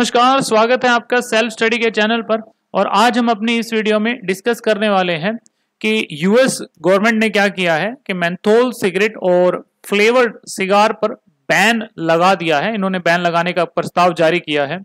नमस्कार स्वागत है आपका सेल्फ स्टडी के चैनल पर और आज हम अपनी इस वीडियो में डिस्कस करने वाले हैं कि यूएस गवर्नमेंट ने क्या किया है कि मैंथोल सिगरेट और फ्लेवर्ड सिगार पर बैन लगा दिया है इन्होंने बैन लगाने का प्रस्ताव जारी किया है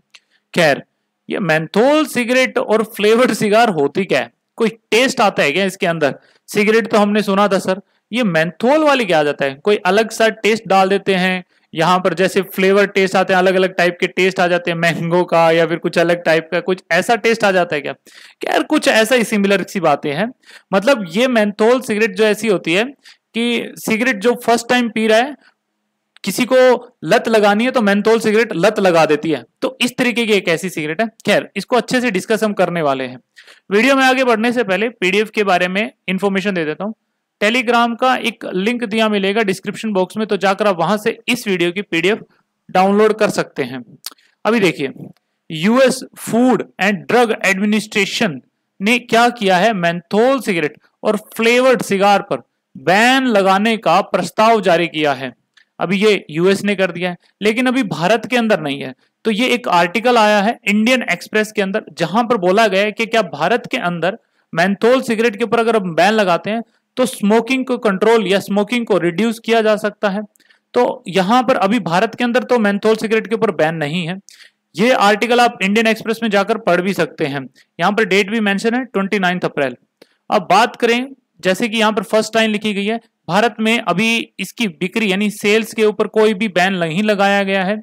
खैर ये मैंथोल सिगरेट और फ्लेवर्ड सिगार होती क्या है कोई टेस्ट आता है क्या इसके अंदर सिगरेट तो हमने सुना था सर ये मैंथोल वाली क्या आ जाता है कोई अलग सा टेस्ट डाल देते हैं यहाँ पर जैसे फ्लेवर टेस्ट आते हैं अलग अलग टाइप के टेस्ट आ जाते हैं मैंगो का या फिर कुछ अलग टाइप का कुछ ऐसा टेस्ट आ जाता है क्या यार कुछ ऐसा ही सिमिलर सी बातें हैं मतलब ये मैंथोल सिगरेट जो ऐसी होती है कि सिगरेट जो फर्स्ट टाइम पी रहा है किसी को लत लगानी है तो मैंथोल सिगरेट लत लगा देती है तो इस तरीके की एक ऐसी सिगरेट है खैर इसको अच्छे से डिस्कस हम करने वाले हैं वीडियो में आगे बढ़ने से पहले पीडीएफ के बारे में इंफॉर्मेशन दे देता हूँ टेलीग्राम का एक लिंक दिया मिलेगा डिस्क्रिप्शन बॉक्स में तो जाकर आप वहां से इस वीडियो की पीडीएफ डाउनलोड कर सकते हैं अभी देखिए US food and drug administration ने क्या किया है मैंथोल सिगरेट और फ्लेवर्ड सिगार पर बैन लगाने का प्रस्ताव जारी किया है अभी ये यूएस ने कर दिया है लेकिन अभी भारत के अंदर नहीं है तो ये एक आर्टिकल आया है इंडियन एक्सप्रेस के अंदर जहां पर बोला गया है कि क्या भारत के अंदर मैंथोल सिगरेट के ऊपर अगर हम बैन लगाते हैं तो स्मोकिंग को कंट्रोल या स्मोकिंग को रिड्यूस किया जा सकता है तो यहां पर अभी भारत के अंदर तो मैंथोल सिगरेट के ऊपर बैन नहीं है ये आर्टिकल आप इंडियन एक्सप्रेस में जाकर पढ़ भी सकते हैं यहां पर डेट भी मेंशन है ट्वेंटी अप्रैल अब बात करें जैसे कि यहाँ पर फर्स्ट टाइम लिखी गई है भारत में अभी इसकी बिक्री यानी सेल्स के ऊपर कोई भी बैन नहीं लगाया गया है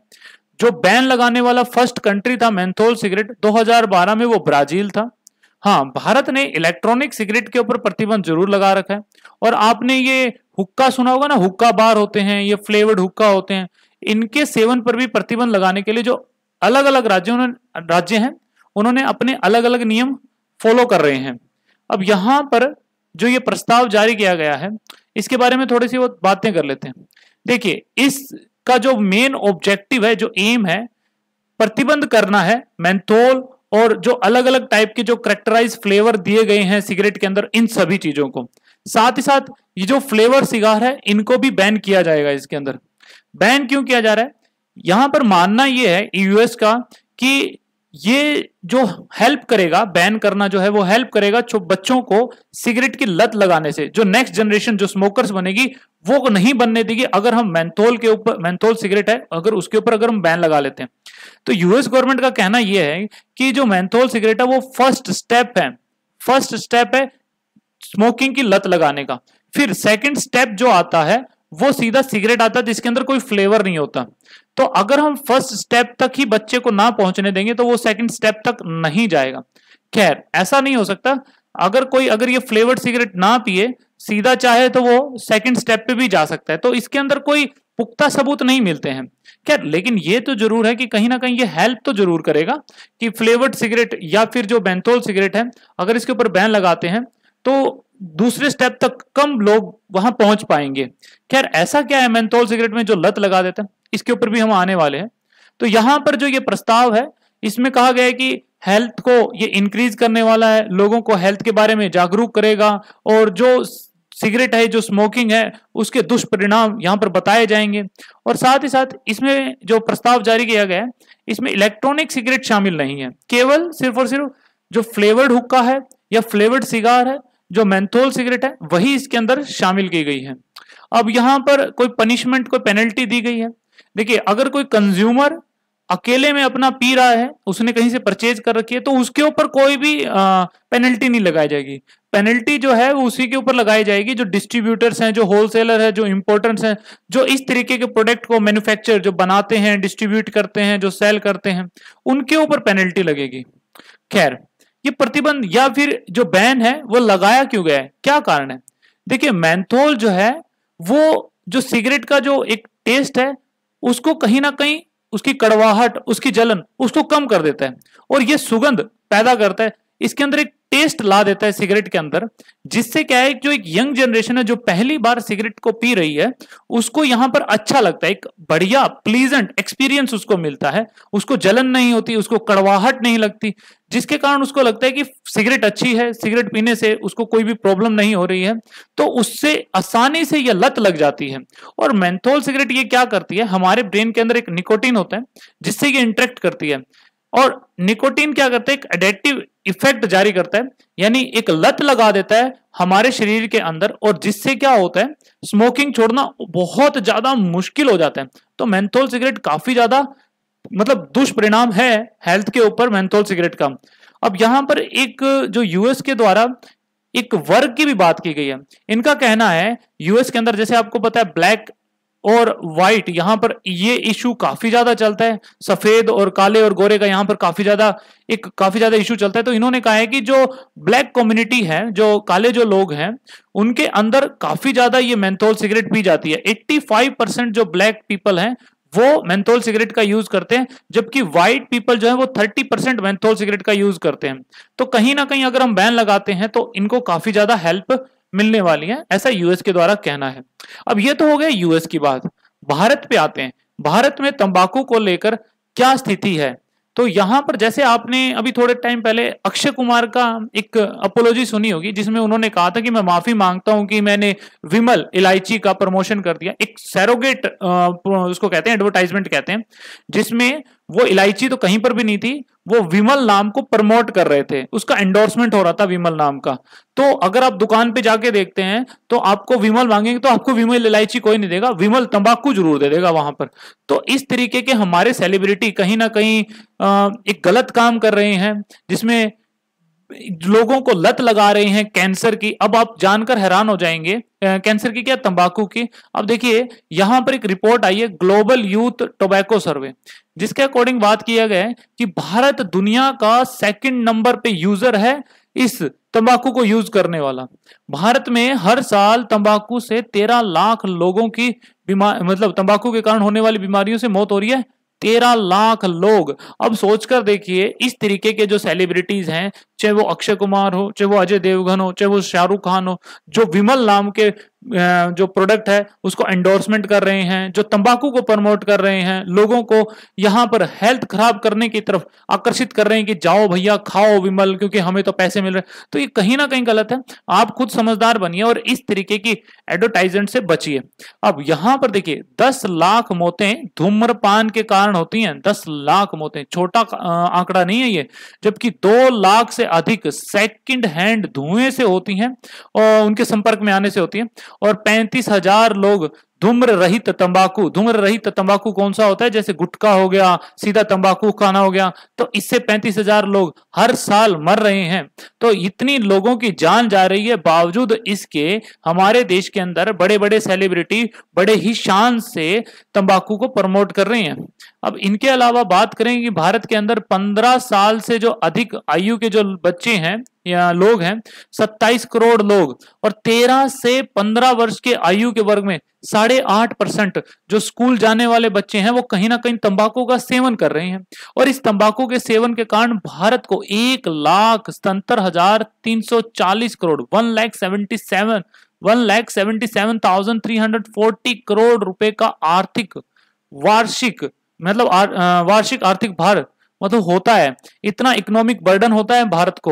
जो बैन लगाने वाला फर्स्ट कंट्री था मैंथोल सिगरेट 2012 में वो ब्राजील था हाँ भारत ने इलेक्ट्रॉनिक सिगरेट के ऊपर प्रतिबंध जरूर लगा रखा है और आपने ये हुक्का सुना होगा ना हुक्का बार होते हैं ये फ्लेवर्ड हुक्का होते हैं इनके सेवन पर भी प्रतिबंध लगाने के लिए जो अलग अलग राज्यों ने राज्य हैं उन्होंने अपने अलग अलग नियम फॉलो कर रहे हैं अब यहाँ पर जो ये प्रस्ताव जारी किया गया है इसके बारे में थोड़ी सी वो बातें कर लेते हैं देखिए इसका जो मेन ऑब्जेक्टिव है जो एम है प्रतिबंध करना है मैंथोल और जो अलग अलग टाइप के जो करेक्टराइज फ्लेवर दिए गए हैं सिगरेट के अंदर इन सभी चीजों को साथ ही साथ ये जो फ्लेवर सिगार है इनको भी बैन किया जाएगा इसके अंदर बैन क्यों किया जा रहा है यहां पर मानना यह है यूएस का कि ये जो हेल्प करेगा बैन करना जो है वो हेल्प करेगा जो बच्चों को सिगरेट की लत लगाने से जो नेक्स्ट जनरेशन जो स्मोकर्स बनेगी वो नहीं बनने देगी अगर हम मैंथोल के ऊपर मैंथोल सिगरेट है अगर उसके ऊपर अगर हम बैन लगा लेते हैं तो यूएस गवर्नमेंट का कहना यह है कि जो मैंथोल सिगरेट है वो फर्स्ट स्टेप है फर्स्ट स्टेप है स्मोकिंग की लत लगाने का फिर सेकेंड स्टेप जो आता है वो सीधा सिगरेट आता है जिसके अंदर कोई फ्लेवर नहीं होता तो अगर हम फर्स्ट स्टेप तक ही बच्चे को ना पहुंचने देंगे तो वो सेकंड स्टेप तक नहीं जाएगा खैर ऐसा नहीं हो सकता अगर कोई अगर ये फ्लेवर्ड सिगरेट ना पिए सीधा चाहे तो वो सेकंड स्टेप पे भी जा सकता है तो इसके अंदर कोई पुख्ता सबूत नहीं मिलते हैं खैर लेकिन ये तो जरूर है कि कहीं ना कहीं ये हेल्प तो जरूर करेगा कि फ्लेवर्ड सिगरेट या फिर जो बैंथोल सिगरेट है अगर इसके ऊपर बैन लगाते हैं तो दूसरे स्टेप तक कम लोग वहां पहुंच पाएंगे खैर ऐसा क्या है मेंथोल सिगरेट में जो लत लगा देता है इसके ऊपर भी हम आने वाले हैं तो यहां पर जो ये प्रस्ताव है इसमें कहा गया है कि हेल्थ को ये इंक्रीज करने वाला है लोगों को हेल्थ के बारे में जागरूक करेगा और जो सिगरेट है जो स्मोकिंग है उसके दुष्परिणाम यहाँ पर बताए जाएंगे और साथ ही साथ इसमें जो प्रस्ताव जारी किया गया है इसमें इलेक्ट्रॉनिक सिगरेट शामिल नहीं है केवल सिर्फ और सिर्फ जो फ्लेवर्ड हुक्का है या फ्लेवर्ड सिगार है जो मैंथोल सिगरेट है वही इसके अंदर शामिल की गई है अब यहां पर कोई पनिशमेंट कोई पेनल्टी दी गई है देखिए अगर कोई कंज्यूमर अकेले में अपना पी रहा है उसने कहीं से परचेज कर रखी है तो उसके ऊपर कोई भी आ, पेनल्टी नहीं लगाई जाएगी पेनल्टी जो है वो उसी के ऊपर लगाई जाएगी जो डिस्ट्रीब्यूटर्स हैं जो होलसेलर है जो इंपोर्टेंट्स हैं जो इस तरीके के प्रोडक्ट को मैन्युफैक्चर जो बनाते हैं डिस्ट्रीब्यूट करते हैं जो सेल करते हैं उनके ऊपर पेनल्टी लगेगी खैर ये प्रतिबंध या फिर जो बैन है वो लगाया क्यों गया है क्या कारण है देखिए मैंथोल जो है वो जो सिगरेट का जो एक टेस्ट है उसको कहीं ना कहीं उसकी कड़वाहट उसकी जलन उसको कम कर देता है और ये सुगंध पैदा करता है इसके अंदर एक टेस्ट ला देता है सिगरेट के अंदर जिससे क्या है जो एक यंग जनरेशन है जो पहली बार सिगरेट को पी रही है उसको यहां पर अच्छा लगता है एक बढ़िया प्लीजेंट एक्सपीरियंस उसको मिलता है उसको जलन नहीं होती उसको कड़वाहट नहीं लगती जिसके कारण उसको लगता है कि सिगरेट अच्छी है सिगरेट पीने से उसको कोई भी प्रॉब्लम नहीं हो रही है तो उससे आसानी से यह लत लग जाती है और मैंथोल सिगरेट ये क्या करती है हमारे ब्रेन के अंदर एक निकोटीन होता है जिससे ये इंट्रेक्ट करती है और निकोटीन क्या करता है एक एडेक्टिव इफेक्ट जारी करता है यानी एक लत लगा देता है हमारे शरीर के अंदर और जिससे क्या होता है स्मोकिंग छोड़ना बहुत ज्यादा मुश्किल हो जाता है तो मैंथोल सिगरेट काफी ज्यादा मतलब दुष्परिणाम है हेल्थ के ऊपर मेंथोल सिगरेट का अब यहां पर एक जो यूएस के द्वारा एक वर्ग की भी बात की गई है इनका कहना है यूएस के अंदर जैसे आपको पता है ब्लैक और वाइट यहां पर ये इशू काफी ज्यादा चलता है सफेद और काले और गोरे का यहां पर काफी ज्यादा एक काफी ज्यादा इशू चलता है तो इन्होंने कहा है कि जो ब्लैक कम्युनिटी है जो काले जो लोग हैं उनके अंदर काफी ज्यादा ये मेंथोल सिगरेट पी जाती है 85 परसेंट जो ब्लैक पीपल हैं वो मेंथोल सिगरेट का यूज करते हैं जबकि व्हाइट पीपल जो है वो थर्टी परसेंट मैंथोल सिगरेट का यूज करते हैं तो कहीं ना कहीं अगर हम बैन लगाते हैं तो इनको काफी ज्यादा हेल्प मिलने वाली है ऐसा यूएस के द्वारा कहना है अब ये तो हो गया यूएस की बात भारत पे आते हैं भारत में तंबाकू को लेकर क्या स्थिति है तो यहां पर जैसे आपने अभी थोड़े टाइम पहले अक्षय कुमार का एक अपोलॉजी सुनी होगी जिसमें उन्होंने कहा था कि मैं माफी मांगता हूं कि मैंने विमल इलायची का प्रमोशन कर दिया एक सैरोगेट उसको कहते हैं एडवर्टाइजमेंट कहते हैं जिसमें वो इलायची तो कहीं पर भी नहीं थी वो विमल नाम को प्रमोट कर रहे थे उसका एंडोर्समेंट हो रहा था विमल नाम का तो अगर आप दुकान पे जाके देखते हैं तो आपको विमल मांगेंगे तो आपको विमल इलायची कोई नहीं देगा विमल तंबाकू जरूर दे देगा वहां पर तो इस तरीके के हमारे सेलिब्रिटी कहीं ना कहीं एक गलत काम कर रहे हैं जिसमें लोगों को लत लगा रहे हैं कैंसर की अब आप जानकर हैरान हो जाएंगे कैंसर की क्या तंबाकू की अब देखिए यहां पर एक रिपोर्ट आई है ग्लोबल यूथ टोबैको सर्वे जिसके अकॉर्डिंग बात किया गया है कि भारत दुनिया का सेकंड नंबर पे यूजर है इस तंबाकू को यूज करने वाला भारत में हर साल तंबाकू से तेरह लाख लोगों की बीमार मतलब तंबाकू के कारण होने वाली बीमारियों से मौत हो रही है तेरह लाख लोग अब सोचकर देखिए इस तरीके के जो सेलिब्रिटीज हैं चाहे वो अक्षय कुमार हो चाहे वो अजय देवगन हो चाहे वो शाहरुख खान हो जो विमल नाम के जो प्रोडक्ट है उसको एंडोर्समेंट कर रहे हैं जो तंबाकू को प्रमोट कर रहे हैं लोगों को यहाँ पर हेल्थ खराब करने की तरफ आकर्षित कर रहे हैं कि जाओ भैया खाओ विमल क्योंकि हमें तो पैसे मिल रहे तो ये कहीं ना कहीं गलत है आप खुद समझदार बनिए और इस तरीके की एडवर्टाइजमेंट से बचिए अब यहाँ पर देखिए दस लाख मौतें धूम्रपान के कारण होती हैं दस लाख मौतें छोटा आंकड़ा नहीं है ये जबकि दो लाख से अधिक सेकंड हैंड धुएं से होती हैं और उनके संपर्क में आने से होती हैं और पैंतीस हजार लोग धूम्र रहित तंबाकू धूम्र रहित तंबाकू कौन सा होता है जैसे गुटखा हो गया सीधा तंबाकू खाना हो गया तो इससे पैंतीस हजार लोग हर साल मर रहे हैं तो इतनी लोगों की जान जा रही है बावजूद इसके हमारे देश के अंदर बड़े बड़े सेलिब्रिटी बड़े ही शान से तंबाकू को प्रमोट कर रहे हैं अब इनके अलावा बात करें कि भारत के अंदर 15 साल से जो अधिक आयु के जो बच्चे हैं या लोग हैं 27 करोड़ लोग और 13 से 15 वर्ष के आयु के वर्ग में साढ़े आठ परसेंट जो स्कूल जाने वाले बच्चे हैं वो कहीं ना कहीं तंबाकू का सेवन कर रहे हैं और इस तंबाकू के सेवन के कारण भारत को एक लाख सतर हजार तीन सौ चालीस crore one lakh seventy seven one lakh seventy seven thousand three hundred forty crore रुपए का आर्थिक वार्षिक मतलब आर, वार्षिक आर्थिक भार मतलब होता है इतना इकोनॉमिक बर्डन होता है भारत को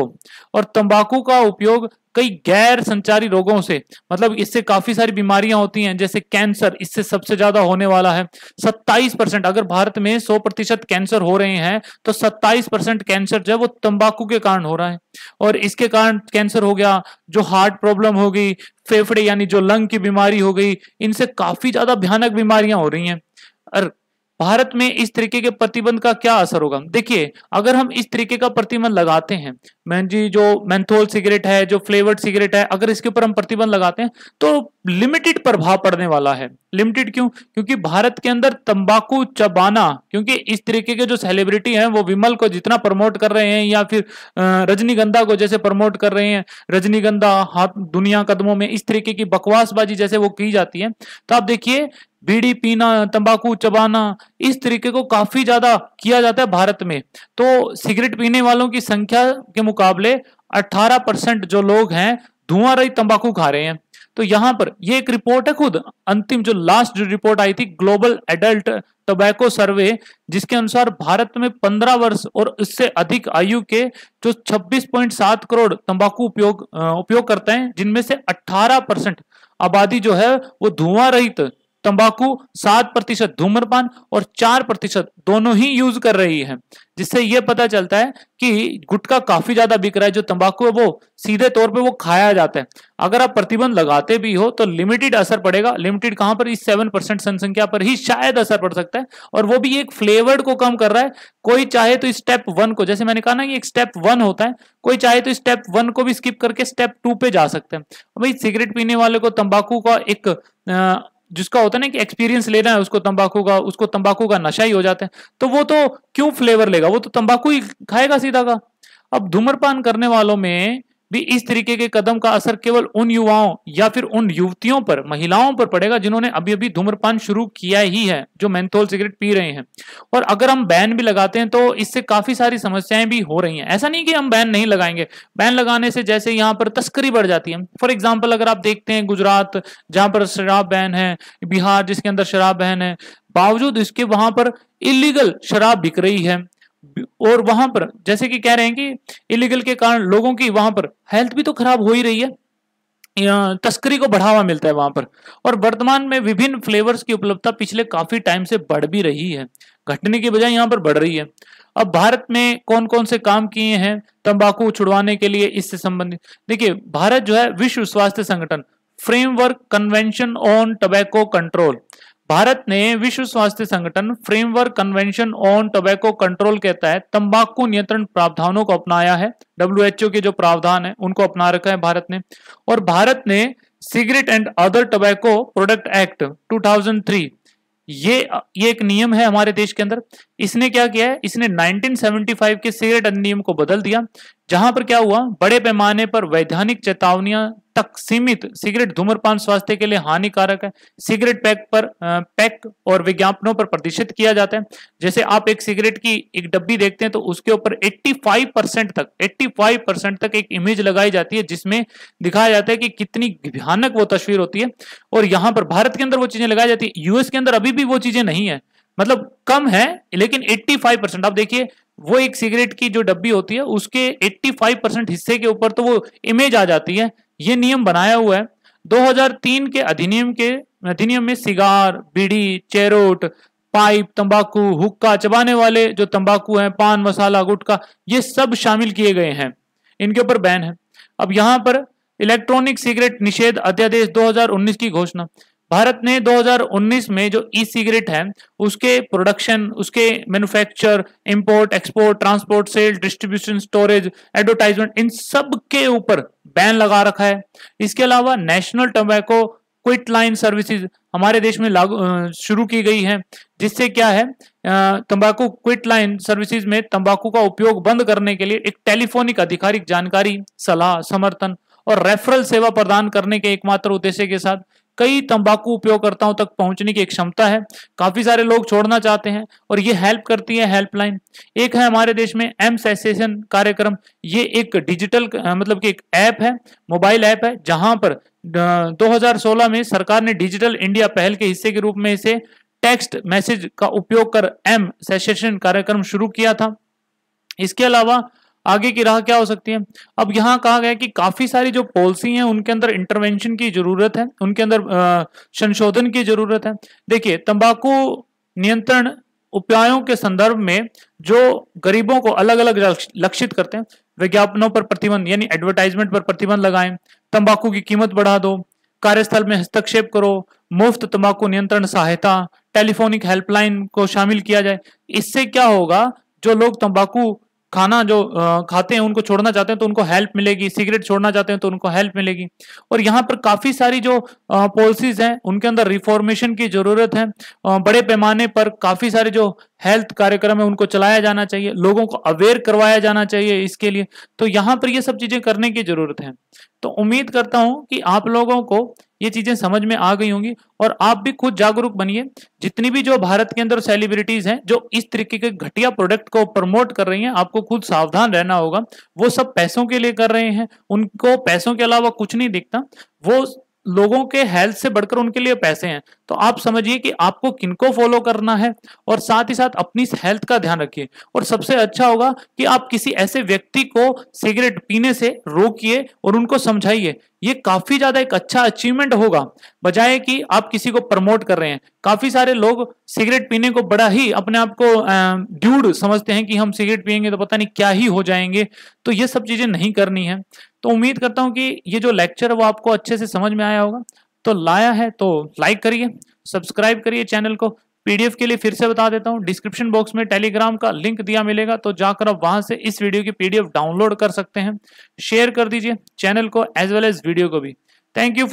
और तंबाकू का उपयोग कई गैर संचारी रोगों से मतलब इससे काफी सारी बीमारियां होती हैं जैसे कैंसर इससे सबसे ज्यादा होने वाला है 27 परसेंट अगर भारत में 100 प्रतिशत कैंसर हो रहे हैं तो 27 परसेंट कैंसर जो है वो तंबाकू के कारण हो रहा है और इसके कारण कैंसर हो गया जो हार्ट प्रॉब्लम हो गई फेफड़े यानी जो लंग की बीमारी हो गई इनसे काफी ज्यादा भयानक बीमारियां हो रही हैं और भारत में इस तरीके के प्रतिबंध का क्या असर होगा देखिए अगर हम इस तरीके का प्रतिबंध लगाते हैं मैं जी जो मैंथोल सिगरेट है जो फ्लेवर्ड सिगरेट है अगर इसके ऊपर हम प्रतिबंध लगाते हैं तो लिमिटेड प्रभाव पड़ने वाला है लिमिटेड क्यों क्योंकि भारत के अंदर तंबाकू चबाना क्योंकि इस तरीके के जो सेलिब्रिटी हैं वो विमल को जितना प्रमोट कर रहे हैं या फिर रजनीगंधा को जैसे प्रमोट कर रहे हैं रजनीगंधा हाथ दुनिया कदमों में इस तरीके की बकवासबाजी जैसे वो की जाती है तो आप देखिए बीड़ी पीना तंबाकू चबाना इस तरीके को काफी ज्यादा किया जाता है भारत में तो सिगरेट पीने वालों की संख्या के मुकाबले 18 परसेंट जो लोग हैं धुआं रही तंबाकू खा रहे हैं तो यहां पर ये एक रिपोर्ट है खुद अंतिम जो लास्ट जो रिपोर्ट आई थी ग्लोबल एडल्ट टोबैको सर्वे जिसके अनुसार भारत में 15 वर्ष और इससे अधिक आयु के जो 26.7 करोड़ तंबाकू उपयोग उपयोग करते हैं जिनमें से 18 परसेंट आबादी जो है वो धुआं रहित तंबाकू सात प्रतिशत धूम्रपान और चार प्रतिशत दोनों ही यूज कर रही है जिससे यह पता चलता है कि गुटखा काफी ज्यादा बिक रहा है जो तंबाकू है वो सीधे तौर पे वो खाया जाता है अगर आप प्रतिबंध लगाते भी हो तो लिमिटेड असर पड़ेगा लिमिटेड कहां पर इस सेवन परसेंट जनसंख्या पर ही शायद असर पड़ सकता है और वो भी एक फ्लेवर्ड को कम कर रहा है कोई चाहे तो स्टेप वन को जैसे मैंने कहा ना कि एक स्टेप वन होता है कोई चाहे तो स्टेप वन को भी स्किप करके स्टेप टू पे जा सकते हैं भाई सिगरेट पीने वाले को तंबाकू का एक आ, जिसका होता है ना कि एक्सपीरियंस लेना है उसको तंबाकू का उसको तंबाकू का नशा ही हो जाता है तो वो तो क्यों फ्लेवर लेगा वो तो तंबाकू ही खाएगा सीधा का अब धूम्रपान करने वालों में भी इस तरीके के कदम का असर केवल उन युवाओं या फिर उन युवतियों पर महिलाओं पर पड़ेगा जिन्होंने अभी अभी धूम्रपान शुरू किया ही है जो मैंथोल सिगरेट पी रहे हैं और अगर हम बैन भी लगाते हैं तो इससे काफी सारी समस्याएं भी हो रही हैं ऐसा नहीं कि हम बैन नहीं लगाएंगे बैन लगाने से जैसे यहाँ पर तस्करी बढ़ जाती है फॉर एग्जाम्पल अगर आप देखते हैं गुजरात जहां पर शराब बैन है बिहार जिसके अंदर शराब बैन है बावजूद इसके वहां पर इलीगल शराब बिक रही है और वहां पर जैसे कि कह रहे हैं कि इलीगल के कारण लोगों की वहां पर हेल्थ भी तो खराब हो ही रही है तस्करी को बढ़ावा मिलता है वहां पर और वर्तमान में विभिन्न फ्लेवर्स की उपलब्धता पिछले काफी टाइम से बढ़ भी रही है घटने की बजाय यहाँ पर बढ़ रही है अब भारत में कौन कौन से काम किए हैं तंबाकू छुड़वाने के लिए इससे संबंधित देखिए भारत जो है विश्व स्वास्थ्य संगठन framework convention on tobacco control Bharat ने विश्व स्वास्थ्य संगठन framework convention on tobacco control के तहत तंबाकू नियंत्रण प्रावधानों को अपनाया है डब्ल्यू के जो प्रावधान है उनको अपना रखा है भारत ने और भारत ने cigarette and other tobacco product act 2003 ये ये एक नियम है हमारे देश के अंदर इसने क्या किया है इसने 1975 के सिगरेट अधिनियम को बदल दिया जहां पर क्या हुआ बड़े पैमाने पर वैधानिक चेतावनियां तक सीमित सिगरेट धूम्रपान स्वास्थ्य के लिए हानिकारक है सिगरेट पैक पर पैक और विज्ञापनों पर प्रतिशत किया जाता है जैसे आप एक सिगरेट की एक डब्बी देखते हैं तो उसके ऊपर 85 परसेंट तक 85 परसेंट तक एक इमेज लगाई जाती है जिसमें दिखाया जाता है कि कितनी भयानक वो तस्वीर होती है और यहां पर भारत के अंदर वो चीजें लगाई जाती है यूएस के अंदर अभी भी वो चीजें नहीं है मतलब कम है लेकिन 85 परसेंट आप देखिए वो एक सिगरेट की जो डब्बी होती है उसके 85 परसेंट हिस्से के ऊपर तो वो इमेज आ जाती है ये नियम बनाया हुआ है 2003 के अधिनियम के अधिनियम में सिगार बीड़ी चेरोट पाइप तंबाकू हुक्का चबाने वाले जो तंबाकू हैं पान मसाला गुटखा ये सब शामिल किए गए हैं इनके ऊपर बैन है अब यहां पर इलेक्ट्रॉनिक सिगरेट निषेध अध्यादेश 2019 की घोषणा भारत ने 2019 में जो ई सिगरेट है उसके प्रोडक्शन उसके manufacture import export transport sale distribution storage advertisement इन सब के ऊपर बैन लगा रखा है इसके अलावा national tobacco quit line services हमारे देश में लागू शुरू की गई है जिससे क्या है तंबाकू क्विट लाइन सर्विसेज में तंबाकू का उपयोग बंद करने के लिए एक टेलीफोनिक आधिकारिक जानकारी सलाह समर्थन और रेफरल सेवा प्रदान करने के एकमात्र उद्देश्य के साथ कई तंबाकू उपयोगकर्ताओं तक पहुंचने की क्षमता है काफी सारे लोग छोड़ना चाहते हैं और ये हेल्प करती है हेल्पलाइन एक है हमारे देश में एम सेसेशन कार्यक्रम ये एक डिजिटल मतलब कि एक ऐप है मोबाइल ऐप है जहां पर 2016 में सरकार ने डिजिटल इंडिया पहल के हिस्से के रूप में इसे टेक्स्ट मैसेज का उपयोग कर एम सेशन कार्यक्रम शुरू किया था इसके अलावा आगे की राह क्या हो सकती है अब यहाँ कहा गया कि काफी सारी जो पॉलिसी हैं उनके अंदर इंटरवेंशन की जरूरत है उनके अंदर संशोधन की जरूरत है देखिए तंबाकू नियंत्रण उपायों के संदर्भ में जो गरीबों को अलग अलग लक्षित करते हैं विज्ञापनों पर प्रतिबंध यानी एडवर्टाइजमेंट पर प्रतिबंध लगाएं तंबाकू की कीमत बढ़ा दो कार्यस्थल में हस्तक्षेप करो मुफ्त तंबाकू नियंत्रण सहायता टेलीफोनिक हेल्पलाइन को शामिल किया जाए इससे क्या होगा जो लोग तंबाकू खाना जो खाते हैं उनको छोड़ना चाहते हैं तो उनको हेल्प मिलेगी सिगरेट छोड़ना चाहते हैं तो उनको हेल्प मिलेगी और यहाँ पर काफ़ी सारी जो पॉलिसीज हैं उनके अंदर रिफॉर्मेशन की ज़रूरत है बड़े पैमाने पर काफ़ी सारे जो हेल्थ कार्यक्रम है उनको चलाया जाना चाहिए लोगों को अवेयर करवाया जाना चाहिए इसके लिए तो यहाँ पर ये सब चीज़ें करने की ज़रूरत है तो उम्मीद करता हूं कि आप लोगों को ये चीजें समझ में आ गई होंगी और आप भी खुद जागरूक बनिए जितनी भी जो भारत के अंदर सेलिब्रिटीज हैं जो इस तरीके के घटिया प्रोडक्ट को प्रमोट कर रही हैं आपको खुद सावधान रहना होगा वो सब पैसों के लिए कर रहे हैं उनको पैसों के अलावा कुछ नहीं दिखता वो लोगों के हेल्थ से बढ़कर उनके लिए पैसे हैं तो आप समझिए कि आपको किनको फॉलो करना है और साथ ही साथ अपनी हेल्थ का ध्यान रखिए और सबसे अच्छा होगा कि आप किसी ऐसे व्यक्ति को सिगरेट पीने से रोकिए और उनको समझाइए ये काफी ज्यादा एक अच्छा अचीवमेंट होगा बजाय कि आप किसी को प्रमोट कर रहे हैं काफी सारे लोग सिगरेट पीने को बड़ा ही अपने आप को ड्यूड समझते हैं कि हम सिगरेट पियेंगे तो पता नहीं क्या ही हो जाएंगे तो ये सब चीजें नहीं करनी है तो उम्मीद करता हूं कि ये जो लेक्चर है वो आपको अच्छे से समझ में आया होगा तो लाया है तो लाइक करिए सब्सक्राइब करिए चैनल को पीडीएफ के लिए फिर से बता देता हूँ डिस्क्रिप्शन बॉक्स में टेलीग्राम का लिंक दिया मिलेगा तो जाकर आप वहां से इस वीडियो की पीडीएफ डाउनलोड कर सकते हैं शेयर कर दीजिए चैनल को एज वेल एज वीडियो को भी थैंक यू